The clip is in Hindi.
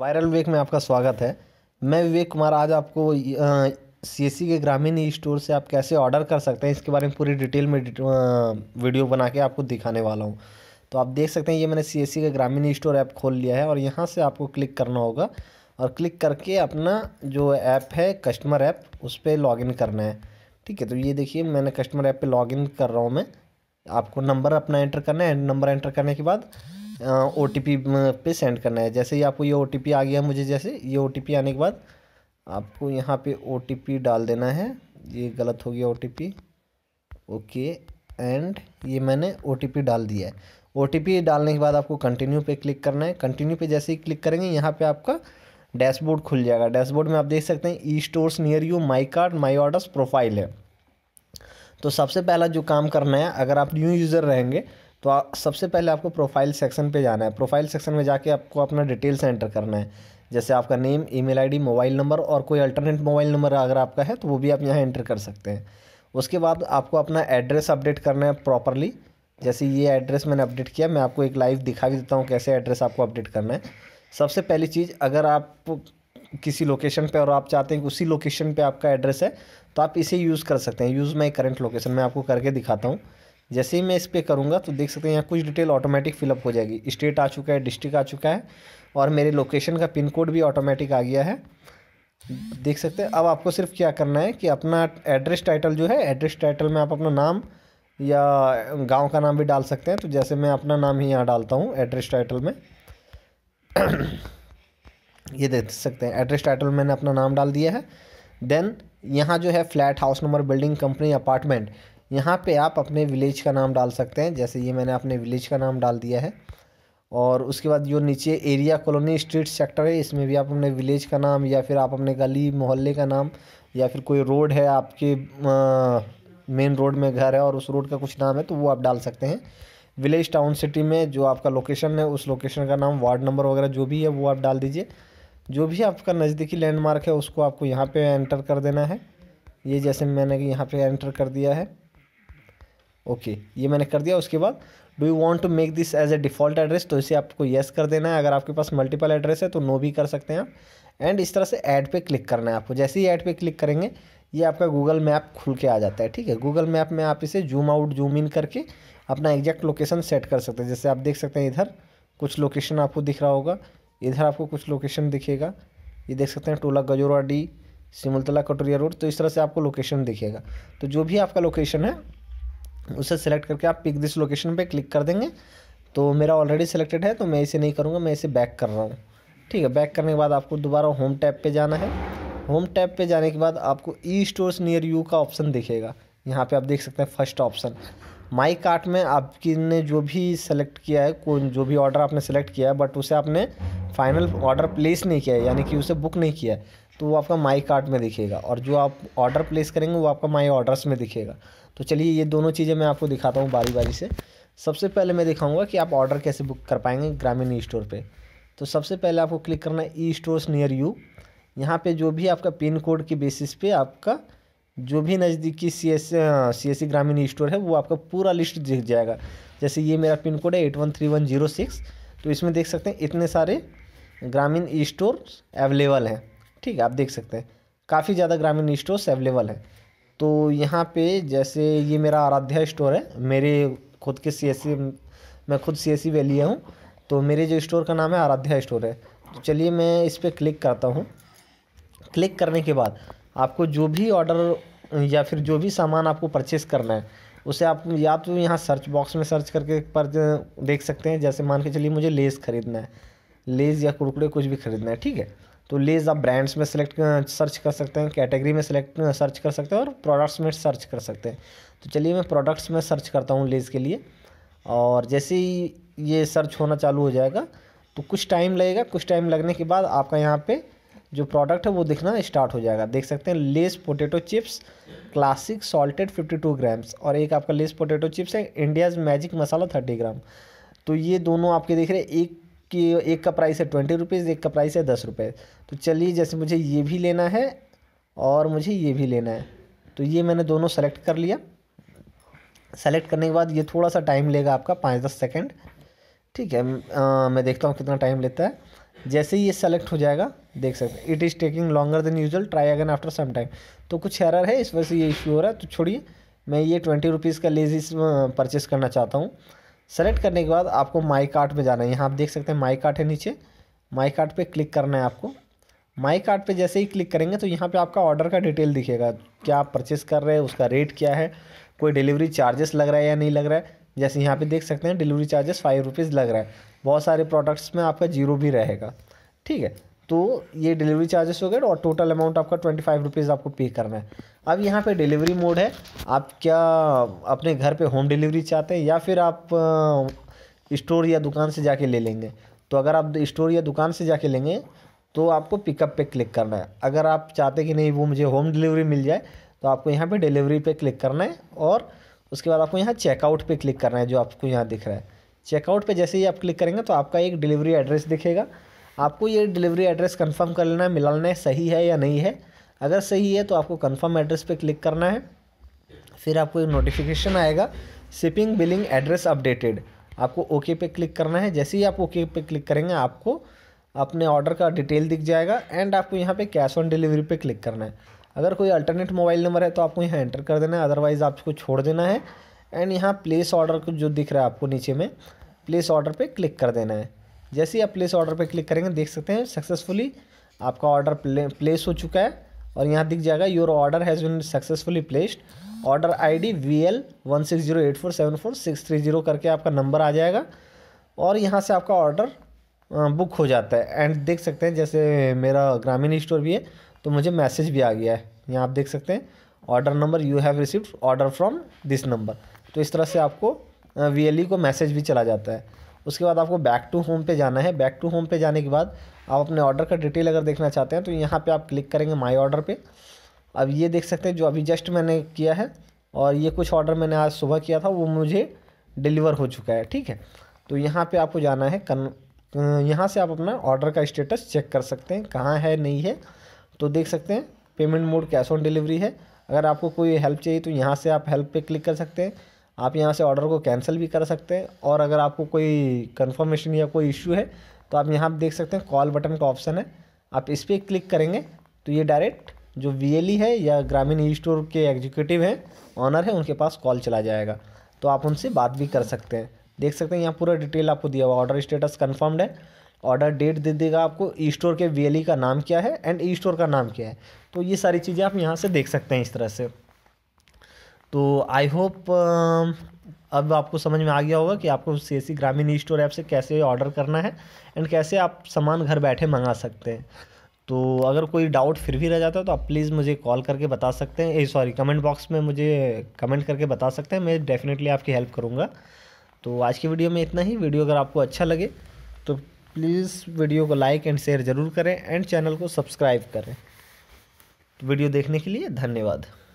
वायरल विवेक में आपका स्वागत है मैं विवेक कुमार आज आपको सी के ग्रामीण ई स्टोर से आप कैसे ऑर्डर कर सकते हैं इसके बारे में पूरी डिटेल में डिटे, वीडियो बना के आपको दिखाने वाला हूँ तो आप देख सकते हैं ये मैंने सी के ग्रामीण ई स्टोर ऐप खोल लिया है और यहाँ से आपको क्लिक करना होगा और क्लिक करके अपना जो ऐप है कस्टमर ऐप उस पर लॉगिन करना है ठीक है तो ये देखिए मैंने कस्टमर ऐप पर इन कर रहा हूँ मैं आपको नंबर अपना एंटर करना है नंबर एंटर करने के बाद ओ टी पी पे सेंड करना है जैसे ही आपको ये ओ टी पी आ गया मुझे जैसे ये ओ टी पी आने के बाद आपको यहाँ पे ओ टी पी डाल देना है ये गलत हो गया O T P okay and ये मैंने ओ टी पी डाल दिया है ओ टी पी डालने के बाद आपको कंटिन्यू पे क्लिक करना है कंटिन्यू पे जैसे ही क्लिक करेंगे यहाँ पे आपका डैशबोर्ड खुल जाएगा डैशबोर्ड में आप देख सकते हैं e stores near you my card my orders profile है तो सबसे पहला जो काम करना है अगर आप न्यू यूज़र रहेंगे तो आ, सबसे पहले आपको प्रोफाइल सेक्शन पे जाना है प्रोफाइल सेक्शन में जाके आपको अपना डिटेल्स एंटर करना है जैसे आपका name email ID mobile number और कोई अल्टरनेट मोबाइल नंबर अगर आपका है तो वो भी आप यहाँ एंटर कर सकते हैं उसके बाद आपको अपना एड्रेस अपडेट करना है प्रॉपरली जैसे ये एड्रेस मैंने अपडेट किया मैं आपको एक लाइव दिखा भी देता हूँ कैसे एड्रेस आपको अपडेट करना है सबसे पहली चीज़ अगर आप किसी लोकेशन पे और आप चाहते हैं कि उसी लोकेशन पे आपका एड्रेस है तो आप इसे यूज़ कर सकते हैं यूज़ माई करंट लोकेशन मैं आपको करके दिखाता हूँ जैसे ही मैं इस पर करूँगा तो देख सकते हैं यहाँ कुछ डिटेल ऑटोमेटिक फिलअप हो जाएगी स्टेट आ चुका है डिस्ट्रिक्ट आ चुका है और मेरे लोकेशन का पिन कोड भी ऑटोमेटिक आ गया है देख सकते हैं अब आपको सिर्फ क्या करना है कि अपना एड्रेस टाइटल जो है एड्रेस टाइटल में आप अपना नाम या गांव का नाम भी डाल सकते हैं तो जैसे मैं अपना नाम ही यहाँ डालता हूँ एड्रेस टाइटल में ये देख सकते हैं एड्रेस टाइटल मैंने अपना नाम डाल दिया है देन यहाँ जो है flat house number building company apartment यहाँ पे आप अपने विलेज का नाम डाल सकते हैं जैसे ये मैंने अपने विलेज का नाम डाल दिया है और उसके बाद जो नीचे एरिया कॉलोनी स्ट्रीट सेक्टर है इसमें भी आप अपने विलेज का नाम या फिर आप अपने गली मोहल्ले का नाम या फिर कोई रोड है आपके मेन रोड में घर है और उस रोड का कुछ नाम है तो वो आप डाल सकते हैं विलेज टाउन सिटी में जो आपका लोकेशन है उस लोकेशन का नाम वार्ड नंबर वगैरह जो भी है वो आप डाल दीजिए जो भी आपका नज़दीकी लैंडमार्क है उसको आपको यहाँ पे एंटर कर देना है ये जैसे मैंने यहाँ पे एंटर कर दिया है ओके ये मैंने कर दिया उसके बाद do you want to make this as a default address तो इसे आपको येस yes कर देना है अगर आपके पास मल्टीपल एड्रेस है तो नो no भी कर सकते हैं आप एंड इस तरह से ऐड पे क्लिक करना है आपको जैसे ही ऐड पे क्लिक करेंगे ये आपका गूगल मैप खुल के आ जाता है ठीक है गूगल मैप में आप इसे जूम आउट जूम इन करके अपना एग्जैक्ट लोकेशन सेट कर सकते हैं जैसे आप देख सकते हैं इधर कुछ लोकेशन आपको दिख रहा होगा इधर आपको कुछ लोकेशन दिखेगा ये देख सकते हैं टोला गजोरा डी सिमुलतला कटोरिया रोड तो इस तरह से आपको लोकेशन दिखेगा तो जो भी आपका लोकेशन है उसे सेलेक्ट करके आप पिक दिस लोकेशन पे क्लिक कर देंगे तो मेरा ऑलरेडी सिलेक्टेड है तो मैं इसे नहीं करूँगा मैं इसे बैक कर रहा हूँ ठीक है बैक करने के बाद आपको दोबारा होम टैब पे जाना है होम टैब पे जाने के बाद आपको ई स्टोर्स नियर यू का ऑप्शन दिखेगा यहाँ पे आप देख सकते हैं फर्स्ट ऑप्शन माई कार्ट में आपकी ने जो भी सेलेक्ट किया है कोई जो भी ऑर्डर आपने सेलेक्ट किया है बट उसे आपने फाइनल ऑर्डर प्लेस नहीं किया है यानी कि उसे बुक नहीं किया है तो वो आपका माई कार्ट में दिखेगा और जो आप ऑर्डर प्लेस करेंगे वो आपका माई ऑर्डर्स में दिखेगा तो चलिए ये दोनों चीज़ें मैं आपको दिखाता हूँ बारी बारी से सबसे पहले मैं दिखाऊंगा कि आप ऑर्डर कैसे बुक कर पाएंगे ग्रामीण ई स्टोर पर तो सबसे पहले आपको क्लिक करना है ई स्टोर्स नियर यू यहाँ पे जो भी आपका पिन कोड के बेसिस पे आपका जो भी नज़दीकी C S C S C e Grameen store है वो आपका पूरा लिस्ट दिख जाएगा जैसे ये मेरा पिन कोड है eight one three one zero six तो इसमें देख सकते हैं इतने सारे ग्रामीण ई स्टोर अवेलेबल हैं ठीक है आप देख सकते हैं काफ़ी ज़्यादा ग्रामीण स्टोर्स अवेलेबल है तो यहाँ पे जैसे ये मेरा आराध्या स्टोर है मेरे खुद के सी एस मैं खुद सी एस सी हूँ तो मेरे जो स्टोर का नाम है आराध्या स्टोर है तो चलिए मैं इस पर क्लिक करता हूँ क्लिक करने के बाद आपको जो भी ऑर्डर या फिर जो भी सामान आपको परचेस करना है उसे आप या तो यहाँ सर्च बॉक्स में सर्च करके पर देख सकते हैं जैसे मान के चलिए मुझे लेस ख़रीदना है लेस या कुरकुड़े कुछ भी ख़रीदना है ठीक है तो लीज आप ब्रांड्स में सेलेक्ट सर्च कर सकते हैं कैटेगरी में सेलेक्ट सर्च कर सकते हैं और प्रोडक्ट्स में सर्च कर सकते हैं तो चलिए मैं प्रोडक्ट्स में सर्च करता हूँ लीज के लिए और जैसे ही ये सर्च होना चालू हो जाएगा तो कुछ टाइम लगेगा कुछ टाइम लगने के बाद आपका यहाँ पे जो प्रोडक्ट है वो दिखना स्टार्ट हो जाएगा देख सकते हैं Lay's potato chips classic salted 52 grams और एक आपका लेस पोटैटो चिप्स है इंडियाज़ मैजिक मसाला 30 ग्राम तो ये दोनों आपके देख रहे हैं एक कि एक का प्राइस है ट्वेंटी रुपीज़ एक का प्राइस है दस रुपये तो चलिए जैसे मुझे ये भी लेना है और मुझे ये भी लेना है तो ये मैंने दोनों सेलेक्ट कर लिया सेलेक्ट करने के बाद ये थोड़ा सा टाइम लेगा आपका पाँच दस सेकेंड ठीक है आ, मैं देखता हूँ कितना टाइम लेता है जैसे ही ये सेलेक्ट हो जाएगा देख सकते हैं it is taking longer than usual try again after some time तो कुछ एरर है इस वजह से ये इशू हो रहा है तो छोड़िए मैं ये ट्वेंटी रुपीज़ का लेज परचेस करना चाहता हूँ सेलेक्ट करने के बाद आपको माई कार्ट पर जाना है यहाँ आप देख सकते हैं माई कार्ट है नीचे माई कार्ट पे क्लिक करना है आपको माई कार्ट पे जैसे ही क्लिक करेंगे तो यहाँ पर आपका ऑर्डर का डिटेल दिखेगा क्या आप परचेस कर रहे हैं उसका रेट क्या है कोई डिलीवरी चार्जेस लग रहा है या नहीं लग रहा है जैसे यहाँ पे देख सकते हैं डिलीवरी चार्जेस फाइव रुपीज़ लग रहा है बहुत सारे प्रोडक्ट्स में आपका जीरो भी रहेगा ठीक है तो ये डिलीवरी चार्जेस हो गए और टोटल अमाउंट आपका ट्वेंटी फाइव रुपीज़ आपको पे करना है अब यहाँ पे डिलीवरी मोड है आप क्या अपने घर पे होम डिलीवरी चाहते हैं या फिर आप स्टोर या दुकान से जाके ले लेंगे तो अगर आप स्टोर या दुकान से जाके लेंगे तो आपको पिकअप पे क्लिक करना है अगर आप चाहते कि नहीं वो मुझे होम डिलीवरी मिल जाए तो आपको यहाँ पर डिलीवरी पर क्लिक करना है और उसके बाद आपको यहाँ चेकआउट पर क्लिक करना है जो आपको यहाँ दिख रहा है चेकआउट पर जैसे ही आप क्लिक करेंगे तो आपका एक डिलीवरी एड्रेस दिखेगा आपको ये डिलीवरी एड्रेस कंफर्म कर लेना है मिलाना है सही है या नहीं है अगर सही है तो आपको कंफर्म एड्रेस पे क्लिक करना है फिर आपको एक नोटिफिकेशन आएगा शिपिंग बिलिंग एड्रेस अपडेटेड आपको ओके पे क्लिक करना है जैसे ही आप ओके पे क्लिक करेंगे आपको अपने ऑर्डर का डिटेल दिख जाएगा एंड आपको यहाँ पे कैश ऑन डिलीवरी पे क्लिक करना है अगर कोई अल्टरनेट मोबाइल नंबर है तो आपको यहाँ एंटर कर देना है अदरवाइज़ आपको छोड़ देना है एंड यहाँ प्लेस ऑर्डर जो दिख रहा है आपको नीचे में प्लेस ऑर्डर पर क्लिक कर देना है जैसे ही आप प्लेस ऑर्डर पर क्लिक करेंगे देख सकते हैं सक्सेसफुली आपका ऑर्डर प्लेस हो चुका है और यहाँ दिख जाएगा your order has been successfully placed order I D V L one six zero eight four seven four six three zero करके आपका नंबर आ जाएगा और यहाँ से आपका ऑर्डर बुक हो जाता है एंड देख सकते हैं जैसे मेरा ग्रामीण स्टोर भी है तो मुझे मैसेज भी आ गया है यहाँ आप देख सकते हैं order number you have received order from this number तो इस तरह से आपको वी e को मैसेज भी चला जाता है उसके बाद आपको बैक टू होम पे जाना है बैक टू होम पे जाने के बाद आप अपने ऑर्डर का डिटेल अगर देखना चाहते हैं तो यहाँ पे आप क्लिक करेंगे माई ऑर्डर पे अब ये देख सकते हैं जो अभी जस्ट मैंने किया है और ये कुछ ऑर्डर मैंने आज सुबह किया था वो मुझे डिलीवर हो चुका है ठीक है तो यहाँ पर आपको जाना है कन यहाँ से आप अपना ऑर्डर का स्टेटस चेक कर सकते हैं कहाँ है नहीं है तो देख सकते हैं payment mode cash on delivery है अगर आपको कोई हेल्प चाहिए तो यहाँ से आप हेल्प पे क्लिक कर सकते हैं आप यहाँ से ऑर्डर को कैंसिल भी कर सकते हैं और अगर आपको कोई कन्फर्मेशन या कोई इश्यू है तो आप यहाँ देख सकते हैं कॉल बटन का ऑप्शन है आप इस पर क्लिक करेंगे तो ये डायरेक्ट जो वी e है या ग्रामीण ई स्टोर के एग्जीक्यूटिव हैं ऑनर है उनके पास कॉल चला जाएगा तो आप उनसे बात भी कर सकते हैं देख सकते हैं यहाँ पूरा डिटेल आपको दिया हुआ ऑर्डर स्टेटस कन्फर्म्ड है ऑर्डर डेट दे देगा आपको ई स्टोर के वी e का नाम क्या है एंड ई स्टोर का नाम क्या है तो ये सारी चीज़ें आप यहाँ से देख सकते हैं इस तरह से तो आई होप अब आपको समझ में आ गया होगा कि आपको सी एस e ग्रामीण ई स्टोर ऐप से कैसे ऑर्डर करना है एंड कैसे आप सामान घर बैठे मंगा सकते हैं तो अगर कोई डाउट फिर भी रह जाता है तो आप प्लीज़ मुझे कॉल करके बता सकते हैं ए सॉरी कमेंट बॉक्स में मुझे कमेंट करके बता सकते हैं मैं डेफिनेटली आपकी हेल्प करूँगा तो आज की वीडियो में इतना ही वीडियो अगर आपको अच्छा लगे तो प्लीज़ वीडियो को लाइक एंड शेयर ज़रूर करें एंड चैनल को सब्सक्राइब करें वीडियो तो देखने के लिए धन्यवाद